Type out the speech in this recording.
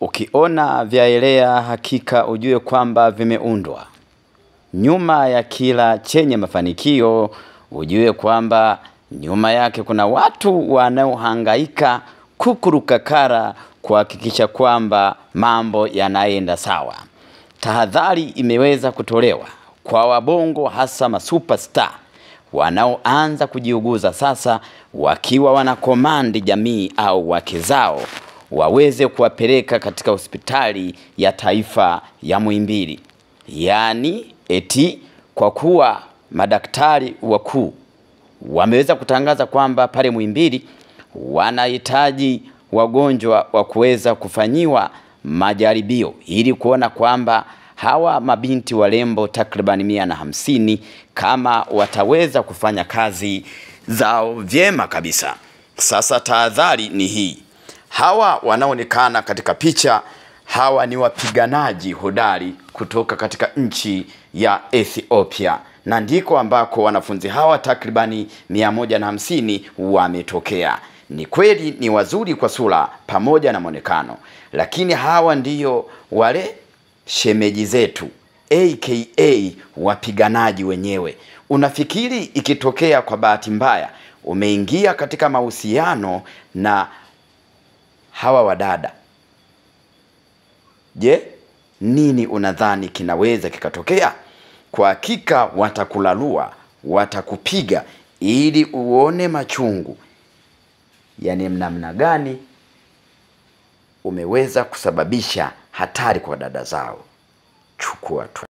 Ukiona vyaelea, hakika ujue kwamba vimeundwa. Nyuma ya kila chenye mafanikio, ujue kwamba nyuma yake kuna watu wanaohangaika kukuruka kara kuhakikisha kwamba mambo yanaenda sawa. Tahadhari imeweza kutolewa kwa wabongo, hasa masuperstar wanaoanza kujiuguza sasa, wakiwa wanakomandi jamii au wake zao waweze kuwapeleka katika hospitali ya taifa ya Muhimbili, yaani eti kwa kuwa madaktari wakuu wameweza kutangaza kwamba pale Muhimbili wanahitaji wagonjwa wa kuweza kufanyiwa majaribio ili kuona kwamba hawa mabinti warembo takribani mia na hamsini kama wataweza kufanya kazi zao vyema kabisa. Sasa tahadhari ni hii. Hawa wanaonekana katika picha, hawa ni wapiganaji hodari kutoka katika nchi ya Ethiopia na ndiko ambako wanafunzi hawa takribani mia moja na hamsini wametokea. Ni kweli ni wazuri kwa sura pamoja na mwonekano, lakini hawa ndiyo wale shemeji zetu aka wapiganaji wenyewe. Unafikiri ikitokea kwa bahati mbaya umeingia katika mahusiano na hawa wadada, je, nini unadhani kinaweza kikatokea? Kwa hakika watakulalua, watakupiga ili uone machungu. yani namna gani umeweza kusababisha hatari kwa dada zao. Chukua tu.